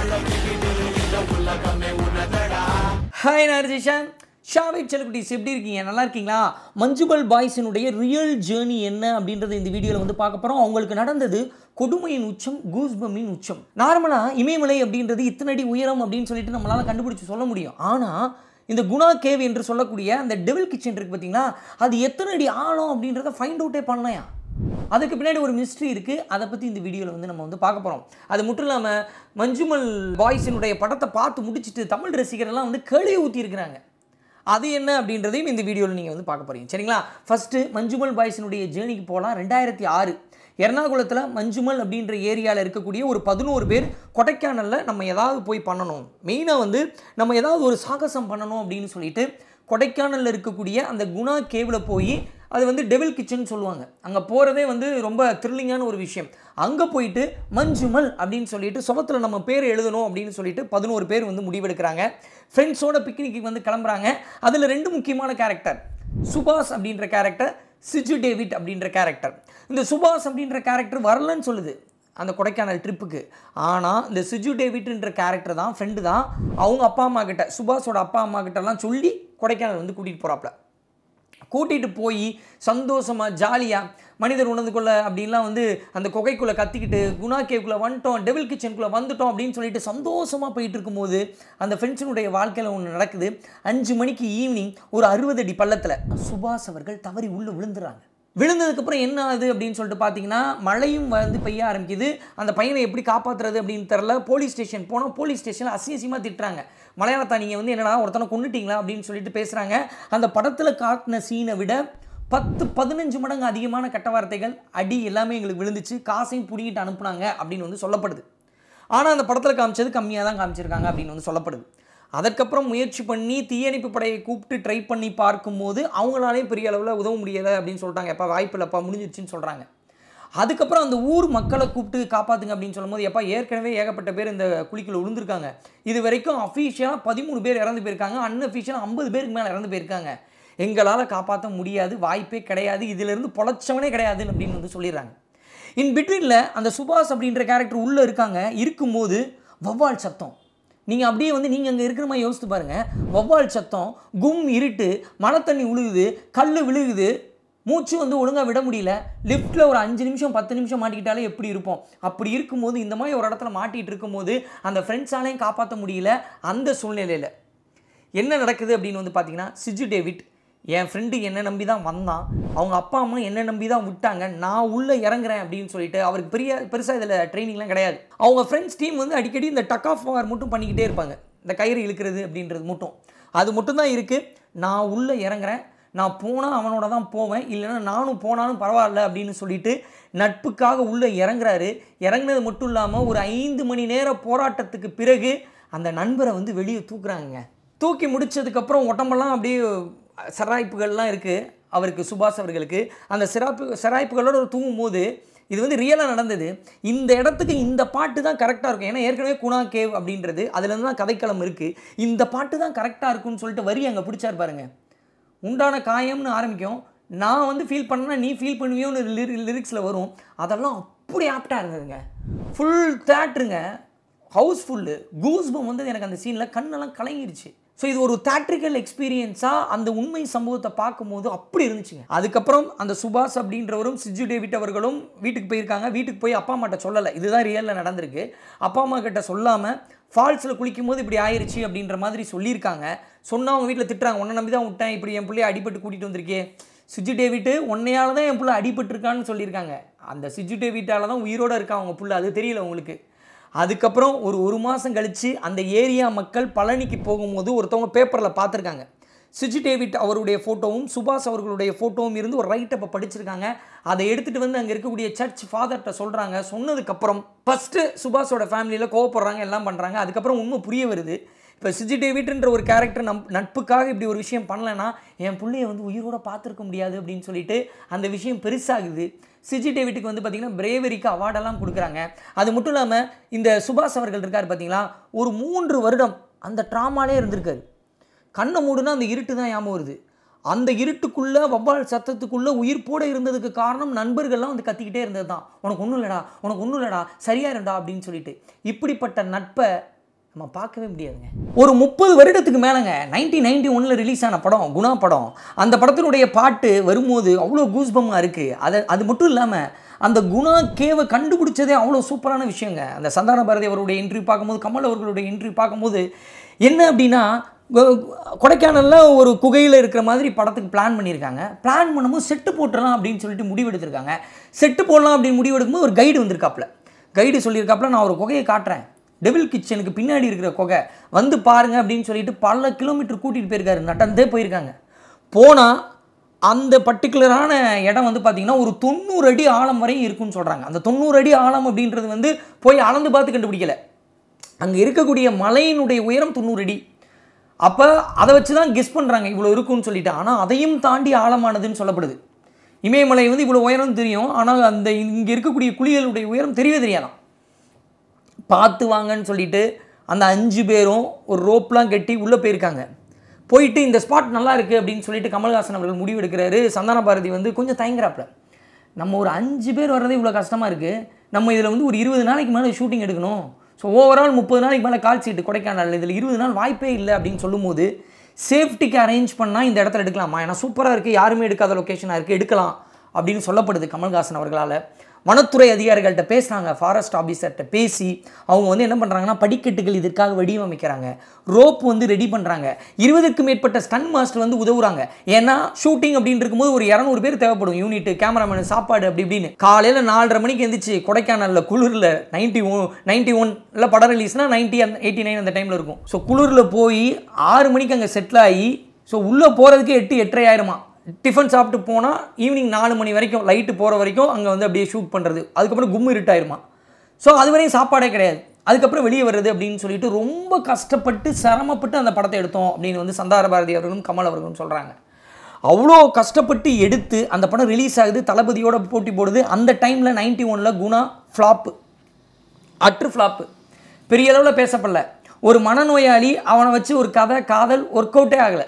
பழகிக்கிட்டு hi நான் ஜிஷான் ஷாவேப் செல்குட்டிஸ் எப்படி இருக்கீங்க நல்லா இருக்கீங்களா மஞ்சுபல் பாய்ஸினுடைய ரியல் ஜேர்னி என்ன அப்படின்றது இந்த வீடியோவில் வந்து பார்க்க போகிறோம் அவங்களுக்கு நடந்தது கொடுமையின் உச்சம் கூஸ்பமின் உச்சம் நார்மலாக இமயமலை அப்படின்றது இத்தனை அடி உயரம் அப்படின்னு சொல்லிட்டு நம்மளால் கண்டுபிடிச்சி சொல்ல முடியும் ஆனால் இந்த குணா கேவ் என்று சொல்லக்கூடிய அந்த டெவில் கிச்சன் இருக்குது பார்த்தீங்கன்னா அது எத்தனை அடி ஆழம் அப்படின்றத ஃபைண்ட் அவுட்டே பண்ணலையா அதுக்கு பின்னாடி ஒரு மிஸ்ட்ரி இருக்குது அதை பற்றி இந்த வீடியோவில் வந்து நம்ம வந்து பார்க்க போகிறோம் அது மட்டும் இல்லாமல் மஞ்சுமல் பாய்ஸினுடைய படத்தை பார்த்து முடிச்சுட்டு தமிழ் ரசிகரெல்லாம் வந்து கேள்வி ஊற்றி இருக்கிறாங்க அது என்ன அப்படின்றதையும் இந்த வீடியோவில் நீங்கள் வந்து பார்க்க போகிறீங்க சரிங்களா ஃபஸ்ட்டு மஞ்சுமல் பாய்ஸினுடைய ஜேர்னிக்கு போகலாம் ரெண்டாயிரத்தி ஆறு எர்ணாகுளத்தில் மஞ்சுமல் அப்படின்ற ஏரியாவில் இருக்கக்கூடிய ஒரு பதினோரு பேர் கொடைக்கானலில் நம்ம ஏதாவது போய் பண்ணணும் மெயினாக வந்து நம்ம ஏதாவது ஒரு சாகசம் பண்ணணும் அப்படின்னு சொல்லிட்டு கொடைக்கானலில் இருக்கக்கூடிய அந்த குணா கேவில் போய் அது வந்து டெவில் கிச்சன் சொல்லுவாங்க அங்கே போகிறதே வந்து ரொம்ப த்ரில்லிங்கான ஒரு விஷயம் அங்கே போயிட்டு மஞ்சுமல் அப்படின்னு சொல்லிட்டு சுமத்தில் நம்ம பேர் எழுதணும் அப்படின்னு சொல்லிட்டு பதினோரு பேர் வந்து முடிவெடுக்கிறாங்க ஃப்ரெண்ட்ஸோட பிக்னிக்கு வந்து கிளம்புறாங்க அதில் ரெண்டு முக்கியமான கேரக்டர் சுபாஷ் அப்படின்ற கேரக்டர் சிஜு டேவிட் அப்படின்ற கேரக்டர் இந்த சுபாஷ் அப்படின்ற கேரக்டர் வரலன்னு சொல்லுது அந்த கொடைக்கானல் ட்ரிப்புக்கு ஆனால் இந்த சிஜு டேவிட்ன்ற கேரக்டர் தான் ஃப்ரெண்டு தான் அவங்க அப்பா அம்மா கிட்ட சுபாஷோட அப்பா அம்மா கிட்டலாம் சொல்லி கொடைக்கானல் வந்து கூட்டிகிட்டு போகிறாப்புல கூட்டிகிட்டு போய் சந்தோஷமாக ஜாலியாக மனிதர் கொள்ள அப்படின்லாம் வந்து அந்த குகைக்குள்ளே கத்திக்கிட்டு குணா கேவுக்குள்ளே வந்துட்டோம் டெவில் கிச்சனுக்குள்ளே வந்துட்டோம் அப்படின்னு சொல்லிட்டு சந்தோஷமாக போயிட்டு இருக்கும்போது அந்த ஃப்ரெண்ட்ஸினுடைய வாழ்க்கையில் ஒன்று நடக்குது அஞ்சு மணிக்கு ஈவினிங் ஒரு அறுபது அடி பள்ளத்தில் சுபாஷ் அவர்கள் தவறி உள்ளே விழுந்துறாங்க விழுந்ததுக்கப்புறம் என்ன ஆகுது அப்படின்னு சொல்லிட்டு பார்த்தீங்கன்னா மழையும் வந்து பெய்ய ஆரம்பிக்குது அந்த பையனை எப்படி காப்பாற்றுறது அப்படின்னு தெரில போலீஸ் ஸ்டேஷன் போனால் போலீஸ் ஸ்டேஷனில் அசியசியமாக திட்டுறாங்க மலையாளத்தா நீங்கள் வந்து என்னடா ஒருத்தனை கொண்டுட்டிங்களா அப்படின்னு சொல்லிட்டு பேசுகிறாங்க அந்த படத்தில் காட்டின சீனை விட பத்து பதினஞ்சு மடங்கு அதிகமான கட்ட வார்த்தைகள் அடி எல்லாமே எங்களுக்கு விழுந்துச்சு காசையும் புடிங்கிட்டு அனுப்புனாங்க அப்படின்னு வந்து சொல்லப்படுது ஆனால் அந்த படத்தில் காமிச்சது கம்மியாக தான் காமிச்சிருக்காங்க அப்படின்னு வந்து சொல்லப்படுது அதற்கப்புறம் முயற்சி பண்ணி தீயணைப்பு படையை கூப்பிட்டு ட்ரை பண்ணி பார்க்கும்போது அவங்களாலே பெரிய அளவில் உதவ முடியலை அப்படின்னு சொல்லிட்டாங்க எப்போ வாய்ப்பு இல்லைப்பா முடிஞ்சிருச்சுன்னு சொல்கிறாங்க அதுக்கப்புறம் அந்த ஊர் மக்களை கூப்பிட்டு காப்பாற்றுங்க அப்படின்னு சொல்லும்போது எப்போ ஏற்கனவே ஏகப்பட்ட பேர் இந்த குழிக்குள்ள விழுந்திருக்காங்க இது வரைக்கும் அஃபீஷியலாக பதிமூணு பேர் இறந்து போயிருக்காங்க அன்அஃபீஷியலாக ஐம்பது பேருக்கு மேலே இறந்து போயிருக்காங்க எங்களால் காப்பாற்ற முடியாது வாய்ப்பே கிடையாது இதிலிருந்து பொழைச்சவனே கிடையாது அப்படின்னு வந்து சொல்லிடுறாங்க இன் பிட்வீனில் அந்த சுபாஷ் அப்படின்ற கேரக்டர் உள்ளே இருக்காங்க இருக்கும்போது வவ்வால் சத்தம் நீங்கள் அப்படியே வந்து நீங்கள் அங்கே இருக்கிற மாதிரி யோசித்து பாருங்கள் வவ்வால் சத்தம் கும் இருட்டு மனத்தண்ணி விழுகுது உழுகுது கல் விழுகுது மூச்சு வந்து ஒழுங்காக விட முடியல லிஃப்ட்டில் ஒரு அஞ்சு நிமிஷம் பத்து நிமிஷம் மாட்டிக்கிட்டாலே எப்படி இருப்போம் அப்படி இருக்கும்போது இந்த மாதிரி ஒரு இடத்துல மாட்டிகிட்டு இருக்கும்போது அந்த ஃப்ரெண்ட்ஸாலையும் காப்பாற்ற முடியல அந்த சூழ்நிலையில் என்ன நடக்குது அப்படின்னு வந்து பார்த்தீங்கன்னா சிஜு டேவிட் என் ஃப்ரெண்டு என்னை நம்பி தான் வந்தான் அவங்க அப்பா அம்மா என்னை நம்பி தான் விட்டாங்க நான் உள்ளே இறங்குறேன் அப்படின்னு சொல்லிட்டு அவருக்கு பெரிய பெருசாக இதில் ட்ரைனிங்லாம் கிடையாது அவங்க ஃப்ரெண்ட்ஸ் டீம் வந்து அடிக்கடி இந்த டக் ஆஃப் வார் மட்டும் பண்ணிக்கிட்டே இருப்பாங்க இந்த கயிறு இழுக்கிறது அப்படின்றது மட்டும் அது மட்டும் தான் இருக்குது நான் உள்ளே இறங்குறேன் நான் போனால் அவனோட தான் போவேன் இல்லைன்னா நானும் போனாலும் பரவாயில்ல அப்படின்னு சொல்லிட்டு நட்புக்காக உள்ளே இறங்குறாரு இறங்கினது மட்டும் இல்லாமல் ஒரு ஐந்து மணி நேர போராட்டத்துக்கு பிறகு அந்த நண்பரை வந்து வெளியே தூக்குறாங்க தூக்கி முடித்ததுக்கப்புறம் உடம்பெல்லாம் அப்படியே சராய்ப்புகள்லாம் இருக்குது அவருக்கு சுபாஷ் அவர்களுக்கு அந்த சிராப்பு சிராய்ப்புகளோடு தூங்கும் போது இது வந்து ரியலாக நடந்தது இந்த இடத்துக்கு இந்த பாட்டு தான் கரெக்டாக இருக்கும் ஏன்னா ஏற்கனவே குணா கேவ் அப்படின்றது அதுலேருந்து தான் கதைக்களம் இருக்குது இந்த பாட்டு தான் கரெக்டாக இருக்கும்னு சொல்லிட்டு வரி அங்கே பிடிச்சார் பாருங்கள் உண்டான காயம்னு ஆரம்பிக்கும் நான் வந்து ஃபீல் பண்ணனா நீ ஃபீல் பண்ணுவியோன்னு லிரி லிரிக்ஸில் வரும் அதெல்லாம் அப்படி ஆப்டாக இருந்ததுங்க ஃபுல் தேட்ருங்க ஹவுஸ்ஃபுல்லு கூஸ்பம் வந்து எனக்கு அந்த சீனில் கண்ணெல்லாம் கலங்கிருச்சு ஸோ இது ஒரு தேட்ரிக்கல் எக்ஸ்பீரியன்ஸாக அந்த உண்மை சம்பவத்தை பார்க்கும்போது அப்படி இருந்துச்சுங்க அதுக்கப்புறம் அந்த சுபாஷ் அப்படின்றவரும் சிஜு டேவிட் அவர்களும் வீட்டுக்கு போயிருக்காங்க வீட்டுக்கு போய் அப்பா அம்மாட்ட சொல்லலை இதுதான் ரியலில் நடந்திருக்கு அப்பா அம்மா கிட்ட சொல்லாமல் ஃபால்ஸில் குளிக்கும் போது இப்படி ஆயிடுச்சு அப்படின்ற மாதிரி சொல்லியிருக்காங்க சொன்னால் அவங்க வீட்டில் திட்டுறாங்க உன்னை நம்பி தான் விட்டேன் இப்படி என் பிள்ளைய அடிபட்டு கூட்டிகிட்டு வந்திருக்கே சிஜு டேவிட்டு உன்னையால் தான் என் பிள்ளை அடிபட்டிருக்கான்னு சொல்லியிருக்காங்க அந்த சிஜு டேவிட்டால் தான் உயிரோடு இருக்கா அவங்க பிள்ளை அது தெரியல உங்களுக்கு அதுக்கப்புறம் ஒரு ஒரு மாதம் கழித்து அந்த ஏரியா மக்கள் பழனிக்கு போகும்போது ஒருத்தவங்க பேப்பரில் பார்த்துருக்காங்க சுஜி டேவிட் அவருடைய ஃபோட்டோவும் சுபாஷ் அவர்களுடைய ஃபோட்டோவும் இருந்து ஒரு ரைட்டப்பை படிச்சிருக்காங்க அதை எடுத்துகிட்டு வந்து அங்கே இருக்கக்கூடிய சர்ச் ஃபாதர்கிட்ட சொல்கிறாங்க சொன்னதுக்கப்புறம் ஃபஸ்ட்டு சுபாஷோட ஃபேமிலியில் கோவப்படுறாங்க எல்லாம் பண்ணுறாங்க அதுக்கப்புறம் உண்மை புரிய வருது இப்போ சுஜி டேவிட்ன்ற ஒரு கேரக்டர் நம் நட்புக்காக இப்படி ஒரு விஷயம் பண்ணலைன்னா என் பிள்ளைய வந்து உயிரோடு பார்த்துருக்க முடியாது அப்படின்னு சொல்லிட்டு அந்த விஷயம் பெருசாகுது சிஜி டேவிட்டுக்கு வந்து பார்த்தீங்கன்னா பிரேவரிக்கு அவார்டெல்லாம் கொடுக்குறாங்க அது மட்டும் இல்லாமல் இந்த சுபாஷ் அவர்கள் இருக்கார் பார்த்தீங்களா ஒரு மூன்று வருடம் அந்த ட்ராமாலே இருந்திருக்காரு கண்ணை மூடுனா அந்த இருட்டு தான் ஞாபகம் வருது அந்த இருட்டுக்குள்ளே வவ்வால் சத்தத்துக்குள்ளே உயிர் போட இருந்ததுக்கு காரணம் நண்பர்கள்லாம் வந்து கத்திக்கிட்டே இருந்தது தான் உனக்கு ஒன்றும் இல்லைடா உனக்கு ஒன்றும் இல்லைடா இருந்தா அப்படின்னு சொல்லிட்டு இப்படிப்பட்ட நட்பை நம்ம பார்க்கவே முடியாதுங்க ஒரு முப்பது வருடத்துக்கு மேலேங்க நைன்டீன் நைன்டி ஒனில் ரிலீஸ் ஆன படம் குணா படம் அந்த படத்தினுடைய பாட்டு வரும்போது அவ்வளோ கூஸ்பமாக இருக்குது அதை அது மட்டும் இல்லாமல் அந்த குணா கேவை கண்டுபிடிச்சதே அவ்வளோ சூப்பரான விஷயங்க அந்த சந்தான பாரதி அவருடைய இன்ட்ரி பார்க்கும்போது கமல் அவர்களுடைய இன்ட்ரி பார்க்கும்போது என்ன அப்படின்னா கொடைக்கானலில் ஒரு குகையில் இருக்கிற மாதிரி படத்துக்கு பிளான் பண்ணியிருக்காங்க பிளான் பண்ணும்போது செட்டு போட்டுடலாம் அப்படின்னு சொல்லிட்டு முடிவெடுத்திருக்காங்க செட்டு போடலாம் அப்படின்னு முடிவெடுக்கும்போது ஒரு கைடு வந்திருக்காப்புல கைடு சொல்லியிருக்காப்புல நான் ஒரு குகையை காட்டுறேன் டெபிள் கிச்சனுக்கு பின்னாடி இருக்கிற கொகை வந்து பாருங்க அப்படின்னு சொல்லிட்டு பல கிலோமீட்டர் கூட்டிகிட்டு போயிருக்காரு நடந்தே போயிருக்காங்க போனால் அந்த பர்டிகுலரான இடம் வந்து பார்த்திங்கன்னா ஒரு தொண்ணூறு அடி ஆழம் வரையும் இருக்குன்னு சொல்கிறாங்க அந்த தொண்ணூறு அடி ஆழம் அப்படின்றது வந்து போய் அளந்து பார்த்து கண்டுபிடிக்கலை அங்கே இருக்கக்கூடிய மலையினுடைய உயரம் தொண்ணூறு அடி அப்போ அதை வச்சு தான் கெஸ் பண்ணுறாங்க இவ்வளோ இருக்குன்னு சொல்லிட்டு ஆனால் அதையும் தாண்டி ஆழமானதுன்னு சொல்லப்படுது இமயமலை வந்து இவ்வளோ உயரம் தெரியும் ஆனால் அந்த இங்கே இருக்கக்கூடிய குழிகளுடைய உயரம் தெரியவே தெரியாதான் பார்த்து வாங்கன்னு சொல்லிட்டு அந்த அஞ்சு பேரும் ஒரு ரோப்லாம் கட்டி உள்ளே போயிருக்காங்க போயிட்டு இந்த ஸ்பாட் நல்லா இருக்குது அப்படின்னு சொல்லிட்டு கமல்ஹாசன் அவர்கள் முடிவு எடுக்கிறாரு சந்தான பாரதி வந்து கொஞ்சம் தயங்குறாப்புல நம்ம ஒரு அஞ்சு பேர் வர்றதே இவ்வளோ கஷ்டமாக இருக்குது நம்ம இதில் வந்து ஒரு இருபது நாளைக்கு மேலே ஷூட்டிங் எடுக்கணும் ஸோ ஓவரால் முப்பது நாளைக்கு மேலே கால் சீட்டு கொடைக்கானல் இதில் இருபது நாள் வாய்ப்பே இல்லை அப்படின்னு சொல்லும்போது சேஃப்டிக்கு அரேஞ்ச் பண்ணால் இந்த இடத்துல எடுக்கலாமா ஏன்னா சூப்பராக இருக்குது யாருமே எடுக்காத லொக்கேஷனாக இருக்குது எடுக்கலாம் அப்படின்னு சொல்லப்படுது கமல்ஹாசன் அவர்களால் வனத்துறை அதிகாரிகள்கிட்ட பேசுகிறாங்க ஃபாரஸ்ட் ஆஃபீஸர்கிட்ட பேசி அவங்க வந்து என்ன பண்ணுறாங்கன்னா படிக்கட்டுகள் இதற்காக வடிவமைக்கிறாங்க ரோப் வந்து ரெடி பண்ணுறாங்க இருபதுக்கு மேற்பட்ட ஸ்டன் மாஸ்டர் வந்து உதவுறாங்க ஏன்னா ஷூட்டிங் அப்படின்னு இருக்கும்போது ஒரு இரநூறு பேர் தேவைப்படும் யூனிட் கேமராமேன் சாப்பாடு அப்படி இப்படின்னு காலையில் நாலரை மணிக்கு எந்திரிச்சு கொடைக்கானலில் குளிரில் நைன்டி ஒன் நைன்டி இல்லை படம் ரிலீஸ்னால் நைன்டி அந்த எயிட்டி நைன் அந்த டைமில் இருக்கும் ஸோ குளிரில் போய் ஆறு மணிக்கு அங்கே செட்டில் ஆகி ஸோ உள்ளே போகிறதுக்கு எட்டு எட்டரை ஆயிரமா டிஃபன் சாப்பிட்டு போனால் ஈவினிங் நாலு மணி வரைக்கும் லைட்டு போகிற வரைக்கும் அங்கே வந்து அப்படியே ஷூட் பண்ணுறது அதுக்கப்புறம் கும்மு இருட்டாயிருமா ஸோ அது வரையும் சாப்பாடே கிடையாது அதுக்கப்புறம் வெளியே வர்றது அப்படின்னு சொல்லிட்டு ரொம்ப கஷ்டப்பட்டு சிரமப்பட்டு அந்த படத்தை எடுத்தோம் அப்படின்னு வந்து சந்தார பாரதி அவர்களும் கமல் அவர்களும் சொல்கிறாங்க அவ்வளோ கஷ்டப்பட்டு எடுத்து அந்த படம் ரிலீஸ் ஆகுது தளபதியோட போட்டி போடுது அந்த டைமில் நைன்டி ஒனில் குணா ஃப்ளாப்பு அட்ரு ஃப்ளாப்பு பெரிய அளவில் பேசப்படல ஒரு மனநோயாளி அவனை வச்சு ஒரு கதை காதல் ஒர்க் அவுட்டே ஆகலை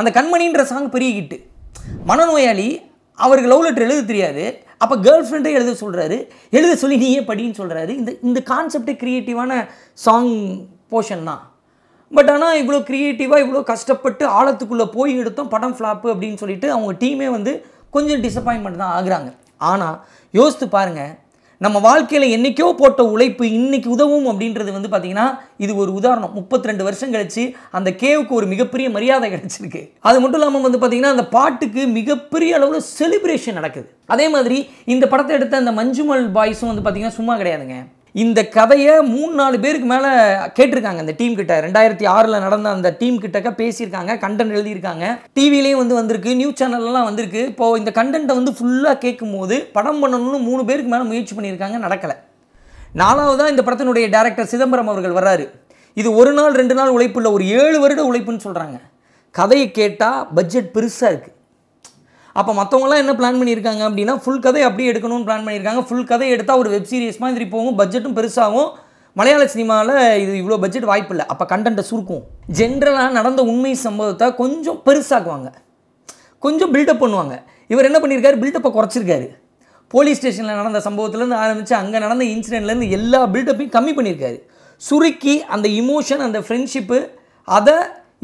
அந்த கண்மணின்ற சாங் பெரிய கிட்டு மனநோயாளி அவருக்கு லவ் லெட்டர் எழுத தெரியாது அப்போ கேர்ள் ஃப்ரெண்டே எழுத சொல்கிறாரு எழுத சொல்லி நீயே படின்னு சொல்கிறாரு இந்த இந்த கான்செப்டே க்ரியேட்டிவான சாங் போர்ஷன் தான் பட் ஆனால் இவ்வளோ க்ரியேட்டிவாக இவ்வளோ கஷ்டப்பட்டு ஆழத்துக்குள்ளே போய் எடுத்தோம் படம் ஃப்ளாப்பு அப்படின்னு சொல்லிட்டு அவங்க டீமே வந்து கொஞ்சம் டிசப்பாயின்மெண்ட் தான் ஆகுறாங்க ஆனால் யோசித்து பாருங்கள் நம்ம வாழ்க்கையில் என்றைக்கோ போட்ட உழைப்பு இன்றைக்கி உதவும் அப்படின்றது வந்து பார்த்திங்கன்னா இது ஒரு உதாரணம் முப்பத்தி ரெண்டு வருஷம் கழிச்சு அந்த கேவுக்கு ஒரு மிகப்பெரிய மரியாதை கிடச்சிருக்கு அது மட்டும் இல்லாமல் வந்து பார்த்திங்கன்னா அந்த பாட்டுக்கு மிகப்பெரிய அளவில் செலிப்ரேஷன் நடக்குது அதே மாதிரி இந்த படத்தை எடுத்த அந்த மஞ்சுமல் பாய்ஸும் வந்து பார்த்திங்கன்னா சும்மா கிடையாதுங்க இந்த கதையை மூணு நாலு பேருக்கு மேலே கேட்டிருக்காங்க அந்த டீம் கிட்ட ரெண்டாயிரத்தி ஆறில் நடந்த அந்த டீம் கிட்டக்க பேசியிருக்காங்க கண்டென்ட் எழுதியிருக்காங்க டிவிலையும் வந்து வந்திருக்கு நியூஸ் சேனல்லாம் வந்திருக்கு இப்போது இந்த கண்டென்ட்டை வந்து ஃபுல்லாக கேட்கும்போது படம் பண்ணணும்னு மூணு பேருக்கு மேலே முயற்சி பண்ணியிருக்காங்க நடக்கலை நாலாவதாக இந்த படத்தினுடைய டேரக்டர் சிதம்பரம் அவர்கள் வர்றாரு இது ஒரு நாள் ரெண்டு நாள் உழைப்பு இல்லை ஒரு ஏழு வருட உழைப்புன்னு சொல்கிறாங்க கதையை கேட்டால் பட்ஜெட் பெருசாக இருக்குது அப்போ மற்றவங்களாம் என்ன பிளான் பண்ணியிருக்காங்க அப்படின்னா ஃபுல் கதை அப்படியே எடுக்கணும்னு பிளான் பண்ணியிருக்காங்க ஃபுல் கதை எடுத்தால் ஒரு வெப் சீரிஸ் மாதிரி போகும் பட்ஜெட்டும் பெருசாகும் மலையாள சினிமாவில் இது இவ்வளோ பட்ஜெட் வாய்ப்பு இல்லை அப்போ கண்டென்ட்டை சுருக்கும் ஜென்ரலாக நடந்த உண்மை சம்பவத்தை கொஞ்சம் பெருசாக்குவாங்க கொஞ்சம் பில்டப் பண்ணுவாங்க இவர் என்ன பண்ணியிருக்காரு பில்டப்பை குறைச்சிருக்காரு போலீஸ் ஸ்டேஷனில் நடந்த சம்பவத்துலேருந்து ஆரம்பித்து அங்கே நடந்த இன்சிடெண்ட்லேருந்து எல்லா பில்டப்பையும் கம்மி பண்ணியிருக்காரு சுருக்கி அந்த இமோஷன் அந்த ஃப்ரெண்ட்ஷிப்பு அதை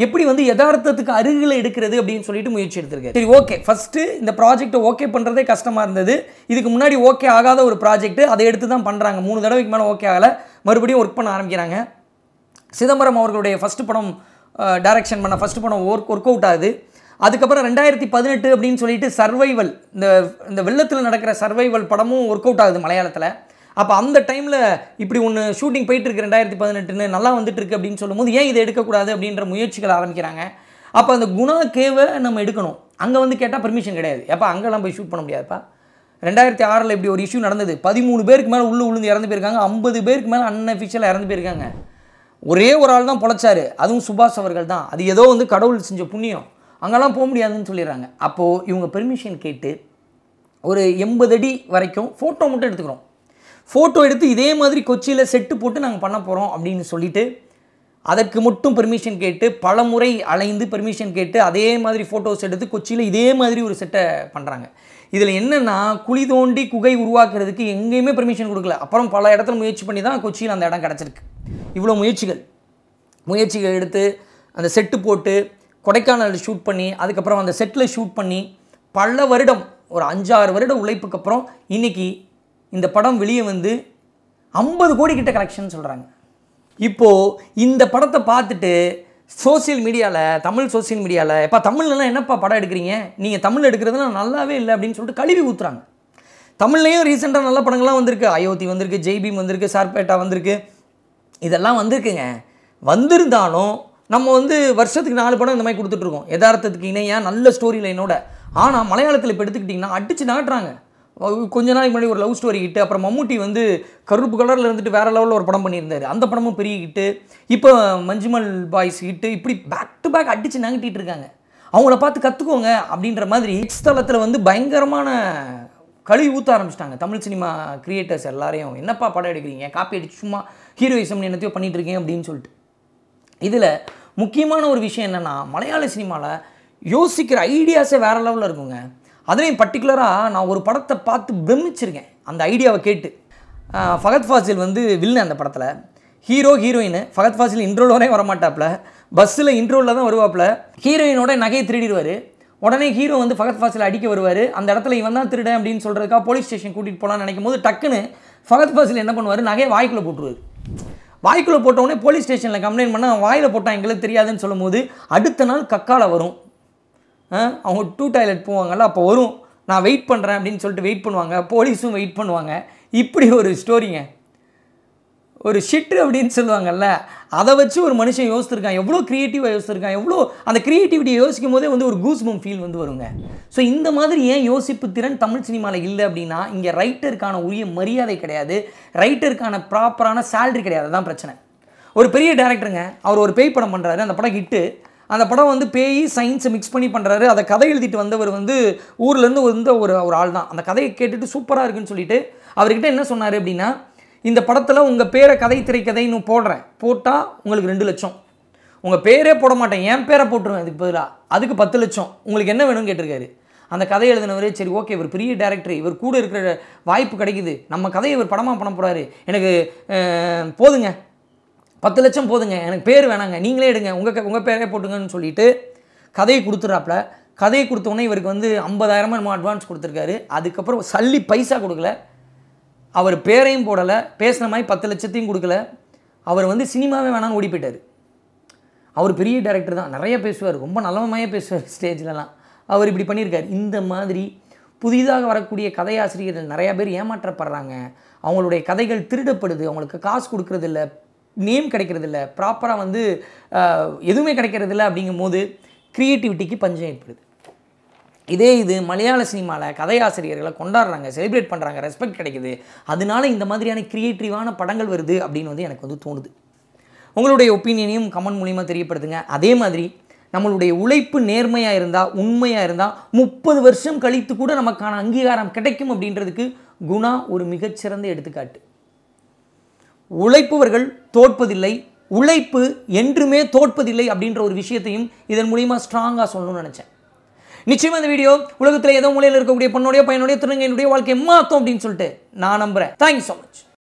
எப்படி வந்து யதார்த்தத்துக்கு அருகில் எடுக்கிறது அப்படின்னு சொல்லிட்டு முயற்சி எடுத்திருக்கேன் சரி ஓகே ஃபஸ்ட்டு இந்த ப்ராஜெக்ட்டை ஓகே பண்ணுறதே கஷ்டமாக இருந்தது இதுக்கு முன்னாடி ஓகே ஆகாத ஒரு ப்ராஜெக்ட் அதை எடுத்து தான் பண்ணுறாங்க மூணு தடவைக்கு மேலே ஓகே ஆகலை மறுபடியும் ஒர்க் பண்ண ஆரம்பிக்கிறாங்க சிதம்பரம் அவர்களுடைய ஃபஸ்ட்டு படம் டைரக்ஷன் பண்ண ஃபஸ்ட்டு படம் ஒர்க் ஒர்க் அவுட் ஆகுது அதுக்கப்புறம் ரெண்டாயிரத்தி பதினெட்டு அப்படின்னு சொல்லிட்டு சர்வைவல் இந்த இந்த வெள்ளத்தில் நடக்கிற சர்வைவல் படமும் ஒர்க் அவுட் ஆகுது மலையாளத்தில் அப்போ அந்த டைமில் இப்படி ஒன்று ஷூட்டிங் போயிட்டுருக்கு ரெண்டாயிரத்தி பதினெட்டுன்னு நல்லா வந்துட்டுருக்கு அப்படின்னு சொல்லும்போது ஏன் இதை எடுக்கக்கூடாது அப்படின்ற முயற்சிகள் ஆரம்பிக்கிறாங்க அப்போ அந்த குணா கேவை நம்ம எடுக்கணும் அங்கே வந்து கேட்டால் பெர்மிஷன் கிடையாது எப்போ அங்கெல்லாம் போய் ஷூட் பண்ண முடியாதுப்பா ரெண்டாயிரத்தி ஆறில் இப்படி ஒரு இஷ்யூ நடந்தது பதிமூணு பேருக்கு மேலே உள்ளே உளுந்து இறந்து போயிருக்காங்க ஐம்பது பேருக்கு மேலே அன்அஃபிஷியலாக இறந்து போயிருக்காங்க ஒரே ஒரு ஆள் தான் பொழைச்சாரு அதுவும் சுபாஷ் அவர்கள் தான் அது ஏதோ வந்து கடவுள் செஞ்ச புண்ணியம் அங்கெல்லாம் போக முடியாதுன்னு சொல்லிடுறாங்க அப்போது இவங்க பெர்மிஷன் கேட்டு ஒரு எண்பது அடி வரைக்கும் ஃபோட்டோ மட்டும் எடுத்துக்கிறோம் ஃபோட்டோ எடுத்து இதே மாதிரி கொச்சியில் செட்டு போட்டு நாங்கள் பண்ண போகிறோம் அப்படின்னு சொல்லிவிட்டு அதற்கு மட்டும் பெர்மிஷன் கேட்டு பல முறை அலைந்து பெர்மிஷன் கேட்டு அதே மாதிரி ஃபோட்டோஸ் எடுத்து கொச்சியில் இதே மாதிரி ஒரு செட்டை பண்ணுறாங்க இதில் என்னென்னா குழி தோண்டி குகை உருவாக்குறதுக்கு எங்கேயுமே பெர்மிஷன் கொடுக்கல அப்புறம் பல இடத்துல முயற்சி பண்ணி தான் கொச்சியில் அந்த இடம் கிடச்சிருக்கு இவ்வளோ முயற்சிகள் முயற்சிகள் எடுத்து அந்த செட்டு போட்டு கொடைக்கானல் ஷூட் பண்ணி அதுக்கப்புறம் அந்த செட்டில் ஷூட் பண்ணி பல வருடம் ஒரு அஞ்சாறு வருட உழைப்புக்கு அப்புறம் இன்றைக்கி இந்த படம் வெளியே வந்து ஐம்பது கோடி கிட்ட கலெக்ஷன் சொல்கிறாங்க இப்போது இந்த படத்தை பார்த்துட்டு சோசியல் மீடியாவில் தமிழ் சோசியல் மீடியாவில் எப்போ தமிழ்லலாம் என்னப்பா படம் எடுக்கிறீங்க நீங்கள் தமிழ் எடுக்கிறதுலாம் நல்லாவே இல்லை அப்படின்னு சொல்லிட்டு கழுவி ஊற்றுறாங்க தமிழ்லேயும் ரீசெண்டாக நல்ல படங்கள்லாம் வந்திருக்கு அயோத்தி வந்திருக்கு ஜெய்பீம் வந்திருக்கு சார்பேட்டா வந்திருக்கு இதெல்லாம் வந்திருக்குங்க வந்திருந்தாலும் நம்ம வந்து வருஷத்துக்கு நாலு படம் இந்த மாதிரி கொடுத்துட்ருக்கோம் யதார்த்தத்துக்கு இணையாக நல்ல ஸ்டோரி லைனோட ஆனால் மலையாளத்தில் இப்போ எடுத்துக்கிட்டிங்கன்னா அடித்து நாட்டுறாங்க கொஞ்ச நாளைக்கு முன்னாடி ஒரு லவ் ஸ்டோரி ஹிட்டு அப்புறம் மம்முட்டி வந்து கருப்பு கலரில் இருந்துட்டு வேறு லெவலில் ஒரு படம் பண்ணியிருந்தார் அந்த படமும் பெரிய ஹிட்டு இப்போ மஞ்சுமல் பாய்ஸ் ஹிட்டு இப்படி பேக் டு பேக் அடித்து நாங்கிட்டு இருக்காங்க அவங்கள பார்த்து கற்றுக்கோங்க அப்படின்ற மாதிரி எக்ஸ் தளத்தில் வந்து பயங்கரமான கழுவி ஊற்ற ஆரம்பிச்சிட்டாங்க தமிழ் சினிமா கிரியேட்டர்ஸ் எல்லாரையும் என்னப்பா படம் எடுக்கிறீங்க காப்பி அடிச்சு சும்மா ஹீரோயிசம்னு என்னத்தையோ பண்ணிகிட்டு இருக்கீங்க அப்படின்னு சொல்லிட்டு இதில் முக்கியமான ஒரு விஷயம் என்னென்னா மலையாள சினிமாவில் யோசிக்கிற ஐடியாஸே வேறு லெவலில் இருக்குங்க அதுலேயும் பர்டிகுலராக நான் ஒரு படத்தை பார்த்து பிரமிச்சிருக்கேன் அந்த ஐடியாவை கேட்டு ஃபகத் ஃபாசில் வந்து வில்லு அந்த படத்தில் ஹீரோ ஹீரோயின் ஃபகத் ஃபாசில் இன்ட்ரோலோடே வரமாட்டாப்புல பஸ்ஸில் இன்ட்ரோவில் தான் வருவாப்புல ஹீரோயினோட நகையை திருடிடுவார் உடனே ஹீரோ வந்து ஃபகத் ஃபாசில் அடிக்க வருவார் அந்த இடத்துல இவன் தான் திருடன் அப்படின்னு சொல்கிறதுக்காக போலீஸ் ஸ்டேஷன் கூட்டிகிட்டு போகலான்னு நினைக்கும் போது டக்குன்னு ஃபகத் ஃபாசில் என்ன பண்ணுவார் நகையை வாய்க்குள்ளே போட்டுருவார் வாய்க்குள்ளே போட்டவுடனே போலீஸ் ஸ்டேஷனில் கம்ப்ளைண்ட் பண்ணால் வாயில் போட்டால் எங்களுக்கு தெரியாதுன்னு சொல்லும்போது அடுத்த நாள் கக்கால வரும் அவங்க டூ டாய்லெட் போவாங்கல்ல அப்போ வரும் நான் வெயிட் பண்ணுறேன் அப்படின்னு சொல்லிட்டு வெயிட் பண்ணுவாங்க போலீஸும் வெயிட் பண்ணுவாங்க இப்படி ஒரு ஸ்டோரிங்க ஒரு ஷிட்டு அப்படின்னு சொல்லுவாங்கல்ல அதை வச்சு ஒரு மனுஷன் யோசிச்சிருக்கான் எவ்வளோ க்ரியேட்டிவாக யோசிச்சிருக்கான் எவ்வளோ அந்த க்ரியேட்டிவிட்டியை யோசிக்கும் போதே வந்து ஒரு கூஸ்பம் ஃபீல் வந்து வருங்க ஸோ இந்த மாதிரி ஏன் யோசிப்பு திறன் தமிழ் சினிமாவில் இல்லை அப்படின்னா இங்கே ரைட்டருக்கான உரிய மரியாதை கிடையாது ரைட்டருக்கான ப்ராப்பரான சேல்ரி கிடையாது தான் பிரச்சனை ஒரு பெரிய டேரக்டருங்க அவர் ஒரு பேய் படம் பண்ணுறாரு அந்த படம் ஹிட்டு அந்த படம் வந்து பேய் சயின்ஸை மிக்ஸ் பண்ணி பண்ணுறாரு அதை கதை எழுதிட்டு வந்தவர் வந்து ஊர்லேருந்து வந்த ஒரு ஒரு ஆள் தான் அந்த கதையை கேட்டுட்டு சூப்பராக இருக்குன்னு சொல்லிட்டு அவர்கிட்ட என்ன சொன்னார் அப்படின்னா இந்த படத்தில் உங்கள் பேரை கதை திரைக்கதைன்னு போடுறேன் போட்டால் உங்களுக்கு ரெண்டு லட்சம் உங்கள் பேரே போட மாட்டேன் என் பேரை போட்டுருவேன் அதுக்கு பதிலாக அதுக்கு பத்து லட்சம் உங்களுக்கு என்ன வேணும்னு கேட்டிருக்காரு அந்த கதை எழுதினவரே சரி ஓகே இவர் பெரிய டேரக்டர் இவர் கூட இருக்கிற வாய்ப்பு கிடைக்குது நம்ம கதையை இவர் படமாக பண்ண போகிறாரு எனக்கு போதுங்க பத்து லட்சம் போதுங்க எனக்கு பேர் வேணாங்க நீங்களே எடுங்க உங்கள் உங்கள் பேரே போட்டுங்கன்னு சொல்லிட்டு கதையை கொடுத்துட்றாப்புல கதையை கொடுத்தோடனே இவருக்கு வந்து ஐம்பதாயிரமா நம்ம அட்வான்ஸ் கொடுத்துருக்காரு அதுக்கப்புறம் சல்லி பைசா கொடுக்கல அவர் பேரையும் போடலை பேசுன மாதிரி பத்து லட்சத்தையும் கொடுக்கல அவர் வந்து சினிமாவே வேணாம்னு ஓடி போயிட்டார் அவர் பெரிய டேரக்டர் தான் நிறைய பேசுவார் ரொம்ப நல்லவமாயே பேசுவார் ஸ்டேஜ்லலாம் அவர் இப்படி பண்ணியிருக்கார் இந்த மாதிரி புதிதாக வரக்கூடிய கதையாசிரியர்கள் நிறையா பேர் ஏமாற்றப்படுறாங்க அவங்களுடைய கதைகள் திருடப்படுது அவங்களுக்கு காசு கொடுக்குறதில்லை நேம் கிடைக்கிறதில்ல ப்ராப்பராக வந்து எதுவுமே கிடைக்கிறதில்ல அப்படிங்கும் போது க்ரியேட்டிவிட்டிக்கு பஞ்சம் ஏற்படுது இதே இது மலையாள சினிமாவில் கதையாசிரியர்களை கொண்டாடுறாங்க செலிப்ரேட் பண்ணுறாங்க ரெஸ்பெக்ட் கிடைக்குது அதனால இந்த மாதிரியான க்ரியேட்டிவான படங்கள் வருது அப்படின்னு வந்து எனக்கு வந்து தோணுது உங்களுடைய ஒப்பீனியனையும் கமெண்ட் மூலிமா தெரியப்படுத்துங்க அதே மாதிரி நம்மளுடைய உழைப்பு நேர்மையாக இருந்தால் உண்மையாக இருந்தால் முப்பது வருஷம் கழித்து கூட நமக்கான அங்கீகாரம் கிடைக்கும் அப்படின்றதுக்கு குணா ஒரு மிகச்சிறந்த எடுத்துக்காட்டு உழைப்பவர்கள் தோற்பதில்லை உழைப்பு என்றுமே தோற்பதில்லை அப்படின்ற ஒரு விஷயத்தையும் இதன் மூலியமாக ஸ்ட்ராங்காக சொல்லணும்னு நினச்சேன் நிச்சயமாக இந்த வீடியோ உலகத்தில் ஏதோ மூலையில் இருக்கக்கூடிய பொண்ணுடைய பையனுடைய திருநங்கையினுடைய வாழ்க்கை மாற்றும் அப்படின்னு சொல்லிட்டு நான் நம்புகிறேன் தேங்க்யூ ஸோ மச்